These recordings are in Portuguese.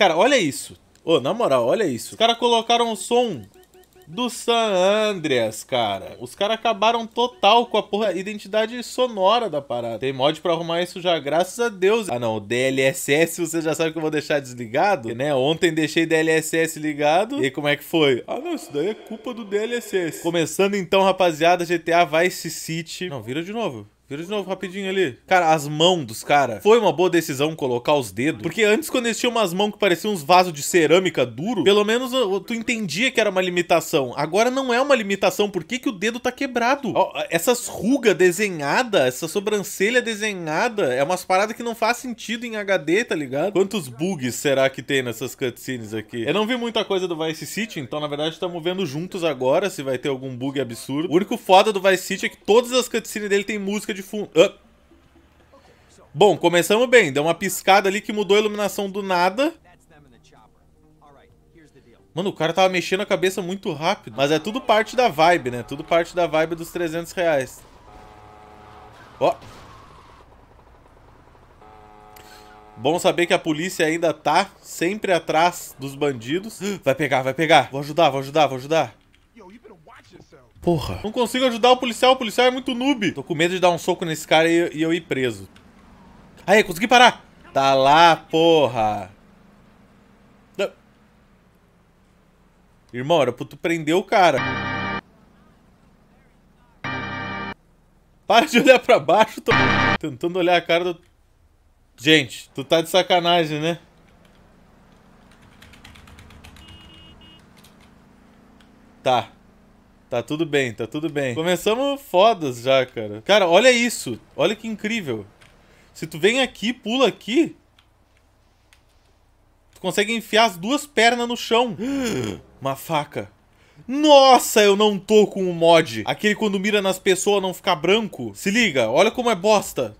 Cara, olha isso. Ô, na moral, olha isso. Os caras colocaram o som do San Andreas, cara. Os caras acabaram total com a porra identidade sonora da parada. Tem mod pra arrumar isso já, graças a Deus. Ah não, o DLSS você já sabe que eu vou deixar desligado, Porque, né? Ontem deixei DLSS ligado. E como é que foi? Ah não, isso daí é culpa do DLSS. Começando então, rapaziada, GTA Vice City. Não, vira de novo. Vira de novo, rapidinho ali. Cara, as mãos dos caras. Foi uma boa decisão colocar os dedos. Porque antes, quando eles tinham umas mãos que pareciam uns vasos de cerâmica duro, pelo menos tu entendia que era uma limitação. Agora não é uma limitação. Por que, que o dedo tá quebrado? Essas rugas desenhadas, essa sobrancelha desenhada, é umas paradas que não faz sentido em HD, tá ligado? Quantos bugs será que tem nessas cutscenes aqui? Eu não vi muita coisa do Vice City, então na verdade estamos vendo juntos agora se vai ter algum bug absurdo. O único foda do Vice City é que todas as cutscenes dele tem música de de fundo. Bom, começamos bem. Deu uma piscada ali que mudou a iluminação do nada. Mano, o cara tava mexendo a cabeça muito rápido. Mas é tudo parte da vibe, né? Tudo parte da vibe dos 300 reais. Ó. Bom saber que a polícia ainda tá sempre atrás dos bandidos. Vai pegar, vai pegar. Vou ajudar, vou ajudar, vou ajudar. Porra. Não consigo ajudar o policial, o policial é muito noob. Tô com medo de dar um soco nesse cara e, e eu ir preso. Aí, consegui parar. Tá lá, porra. Irmão, era pra tu prender o cara. Para de olhar pra baixo, tô tentando olhar a cara do... Gente, tu tá de sacanagem, né? Tá. Tá tudo bem, tá tudo bem. Começamos fodas já, cara. Cara, olha isso. Olha que incrível. Se tu vem aqui, pula aqui... Tu consegue enfiar as duas pernas no chão. Uma faca. Nossa, eu não tô com o mod. Aquele quando mira nas pessoas não ficar branco. Se liga, olha como é bosta.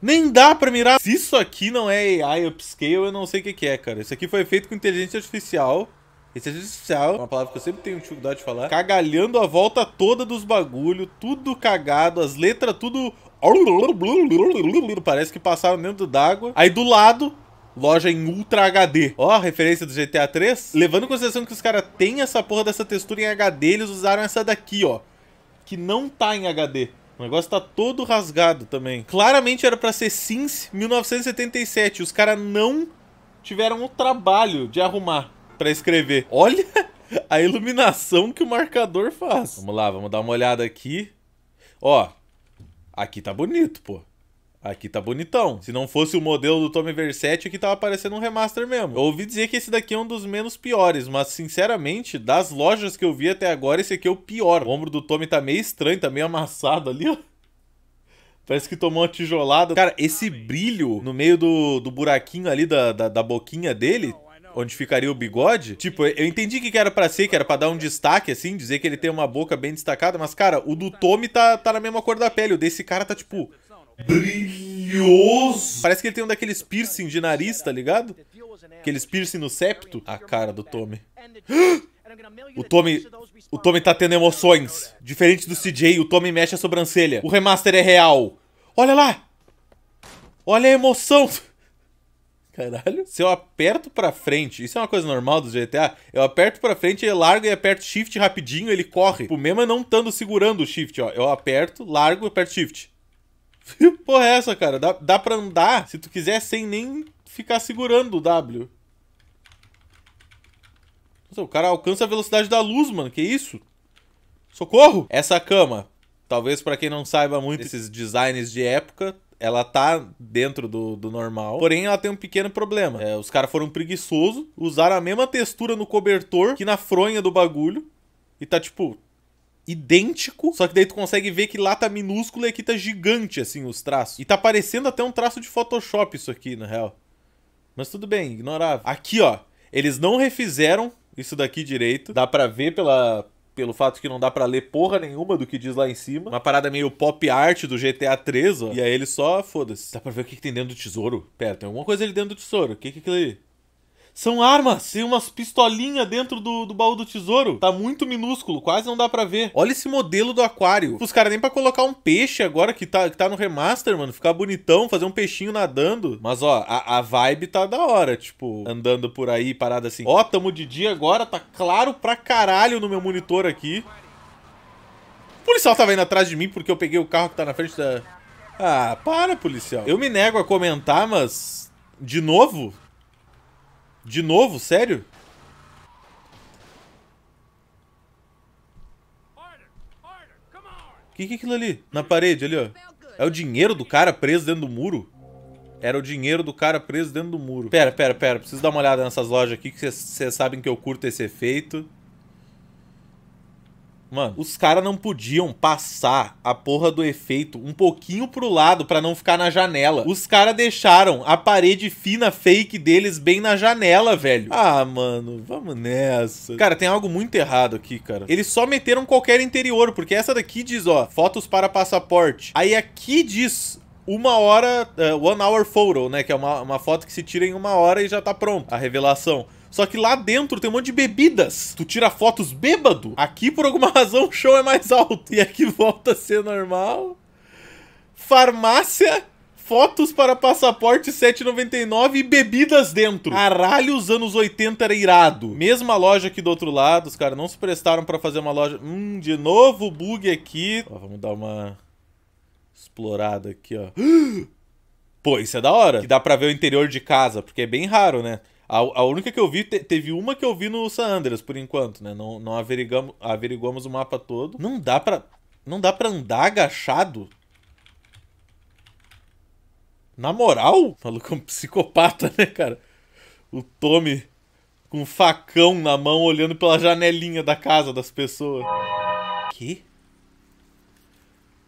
Nem dá pra mirar. Se isso aqui não é AI upscale, eu não sei o que, que é, cara. Isso aqui foi feito com inteligência artificial. Inteligência artificial, é uma palavra que eu sempre tenho dificuldade de falar, cagalhando a volta toda dos bagulho, tudo cagado, as letras tudo. Parece que passaram dentro d'água. Aí do lado, loja em Ultra HD. Ó, oh, referência do GTA 3. Levando em consideração que os caras têm essa porra dessa textura em HD, eles usaram essa daqui, ó. Que não tá em HD. O negócio tá todo rasgado também. Claramente era para ser Sims 1977. Os caras não tiveram o trabalho de arrumar para escrever. Olha a iluminação que o marcador faz. Vamos lá, vamos dar uma olhada aqui. Ó, aqui tá bonito, pô. Aqui tá bonitão. Se não fosse o modelo do Tommy Versetti, aqui tava parecendo um remaster mesmo. Eu ouvi dizer que esse daqui é um dos menos piores, mas sinceramente, das lojas que eu vi até agora, esse aqui é o pior. O ombro do Tommy tá meio estranho, tá meio amassado ali, ó. Parece que tomou uma tijolada. Cara, esse brilho no meio do, do buraquinho ali da, da, da boquinha dele onde ficaria o bigode, tipo, eu entendi que era para ser, que era para dar um destaque, assim, dizer que ele tem uma boca bem destacada, mas, cara, o do Tommy tá, tá na mesma cor da pele, o desse cara tá, tipo, brilhoso. Parece que ele tem um daqueles piercing de nariz, tá ligado? Aqueles piercing no septo. A cara do Tommy. O Tommy, o Tommy tá tendo emoções. Diferente do CJ, o Tommy mexe a sobrancelha. O remaster é real. Olha lá! Olha a emoção! Caralho. Se eu aperto pra frente, isso é uma coisa normal do GTA, eu aperto pra frente, ele larga e aperto shift rapidinho, ele corre. O mesmo é não estando segurando o shift, ó. Eu aperto, largo e aperto shift. Porra, é essa, cara? Dá, dá pra andar, se tu quiser, sem nem ficar segurando o W. Nossa, o cara alcança a velocidade da luz, mano. Que isso? Socorro! Essa cama, talvez para quem não saiba muito esses designs de época, ela tá dentro do, do, normal, porém ela tem um pequeno problema. É, os caras foram preguiçosos, usaram a mesma textura no cobertor que na fronha do bagulho, e tá tipo idêntico, só que daí tu consegue ver que lá tá minúsculo e aqui tá gigante, assim, os traços. E tá parecendo até um traço de Photoshop isso aqui, na real. Mas tudo bem, ignorável. Aqui, ó, eles não refizeram isso daqui direito. Dá pra ver pela, pelo fato que não dá para ler porra nenhuma do que diz lá em cima. Uma parada meio pop art do GTA 3, ó. E aí ele só, foda-se. Dá pra ver o que, que tem dentro do tesouro? Pera, tem alguma coisa ali dentro do tesouro. O que que é aquilo aí? São armas tem umas pistolinhas dentro do, do baú do tesouro. Tá muito minúsculo, quase não dá pra ver. Olha esse modelo do aquário. Os caras nem pra colocar um peixe agora que tá, que tá no remaster, mano. Ficar bonitão, fazer um peixinho nadando. Mas, ó, a, a vibe tá da hora, tipo, andando por aí, parada assim. Ó, tamo de dia agora, tá claro pra caralho no meu monitor aqui. O policial tava indo atrás de mim porque eu peguei o carro que tá na frente da... Ah, para, policial. Eu me nego a comentar, mas... De novo, de novo? Sério? O que, que é aquilo ali? Na parede, ali, ó. É o dinheiro do cara preso dentro do muro? Era o dinheiro do cara preso dentro do muro. Pera, pera, pera. Preciso dar uma olhada nessas lojas aqui, que vocês sabem que eu curto esse efeito. Mano, os caras não podiam passar a porra do efeito um pouquinho pro lado para não ficar na janela. Os caras deixaram a parede fina fake deles bem na janela, velho. Ah, mano, vamos nessa. Cara, tem algo muito errado aqui, cara. Eles só meteram qualquer interior, porque essa daqui diz, ó, fotos para passaporte. Aí aqui diz uma hora, uh, one hour photo, né? Que é uma, uma foto que se tira em uma hora e já tá pronto a revelação. Só que lá dentro tem um monte de bebidas. Tu tira fotos bêbado. Aqui, por alguma razão, o show é mais alto. E aqui volta a ser normal. Farmácia, fotos para passaporte 7,99 e bebidas dentro. Caralho, os anos 80 era irado. Mesma loja aqui do outro lado. Os caras não se prestaram para fazer uma loja... Hum, de novo bug aqui. Ó, vamos dar uma explorada aqui, ó. Pô, isso é da hora. Que dá pra ver o interior de casa, porque é bem raro, né? A, a única que eu vi, te, teve uma que eu vi no San Andreas, por enquanto, né? Não, não averigamos, averiguamos o mapa todo. Não dá pra. Não dá pra andar agachado? Na moral? falou é um psicopata, né, cara? O Tommy com um facão na mão olhando pela janelinha da casa das pessoas. Que?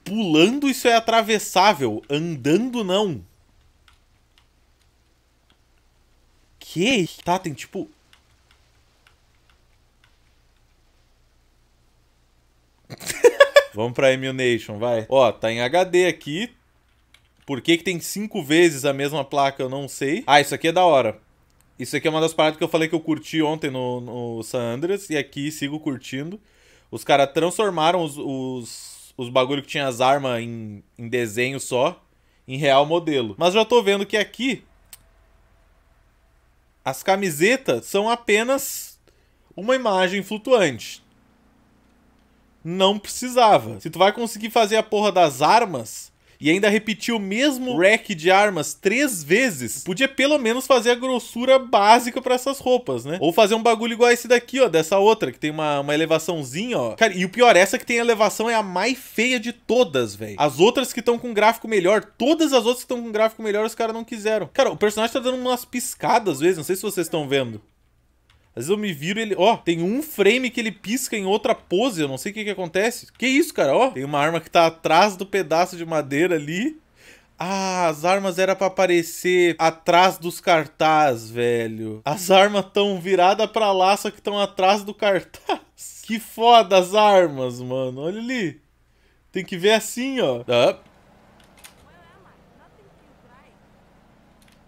Pulando isso é atravessável, andando não. Que Tá, tem tipo... Vamos pra emulation, Nation, vai. Ó, tá em HD aqui. Por que que tem cinco vezes a mesma placa, eu não sei. Ah, isso aqui é da hora. Isso aqui é uma das paradas que eu falei que eu curti ontem no, no San Andreas. E aqui sigo curtindo. Os caras transformaram os, os, os bagulho que tinha as armas em, em desenho só. Em real modelo. Mas já tô vendo que aqui as camisetas são apenas uma imagem flutuante. Não precisava. Se tu vai conseguir fazer a porra das armas, e ainda repetir o mesmo rack de armas três vezes, podia pelo menos fazer a grossura básica para essas roupas, né? Ou fazer um bagulho igual esse daqui, ó, dessa outra, que tem uma, uma elevaçãozinha, ó. Cara, e o pior, essa que tem elevação é a mais feia de todas, velho. As outras que estão com gráfico melhor, todas as outras que estão com gráfico melhor, os caras não quiseram. Cara, o personagem tá dando umas piscadas às vezes, não sei se vocês estão vendo. Às vezes eu me viro e ele. Ó, oh, tem um frame que ele pisca em outra pose. Eu não sei o que, que acontece. Que isso, cara? Ó, oh, tem uma arma que tá atrás do pedaço de madeira ali. Ah, as armas era para aparecer atrás dos cartaz, velho. As armas tão virada para lá, só que estão atrás do cartaz. Que foda as armas, mano. Olha ali. Tem que ver assim, ó. Up.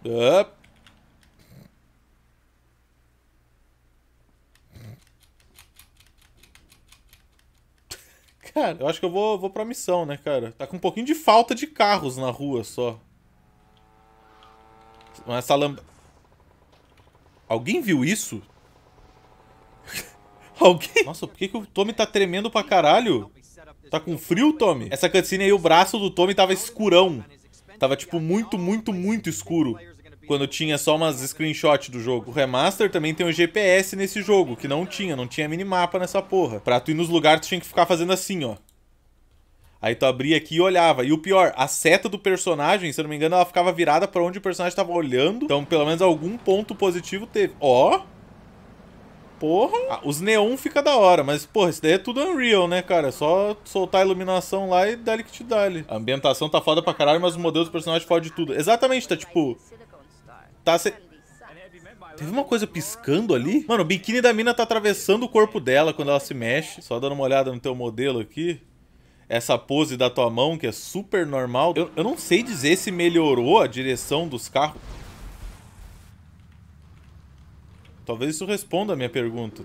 Up. Cara, eu acho que eu vou, vou pra missão, né, cara? Tá com um pouquinho de falta de carros na rua só. Essa lamba Alguém viu isso? Alguém? Nossa, por que, que o Tommy tá tremendo pra caralho? Tá com frio, Tommy? Essa cutscene aí, o braço do Tommy tava escurão. Tava, tipo, muito, muito, muito escuro quando tinha só umas screenshots do jogo. O remaster também tem o um GPS nesse jogo, que não tinha, não tinha minimapa nessa porra. Pra tu ir nos lugares, tu tinha que ficar fazendo assim, ó. Aí tu abria aqui e olhava. E o pior, a seta do personagem, se eu não me engano, ela ficava virada para onde o personagem tava olhando. Então, pelo menos algum ponto positivo teve. Ó! Porra! Ah, os neon fica da hora, mas, porra, isso daí é tudo Unreal, né, cara? É só soltar a iluminação lá e dá-lhe que te dá-lhe. A ambientação tá foda pra caralho, mas o modelo do personagem fode tudo. Exatamente, tá tipo tá... Se... Teve uma coisa piscando ali? Mano, o biquíni da mina tá atravessando o corpo dela quando ela se mexe. Só dando uma olhada no teu modelo aqui. Essa pose da tua mão, que é super normal. Eu, eu não sei dizer se melhorou a direção dos carros. Talvez isso responda a minha pergunta.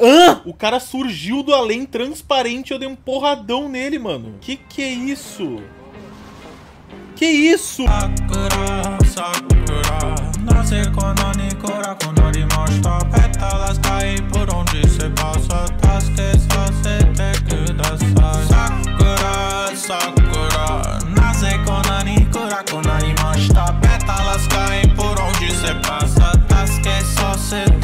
Ah! O cara surgiu do além transparente e eu dei um porradão nele, mano. Que que é isso? Que isso?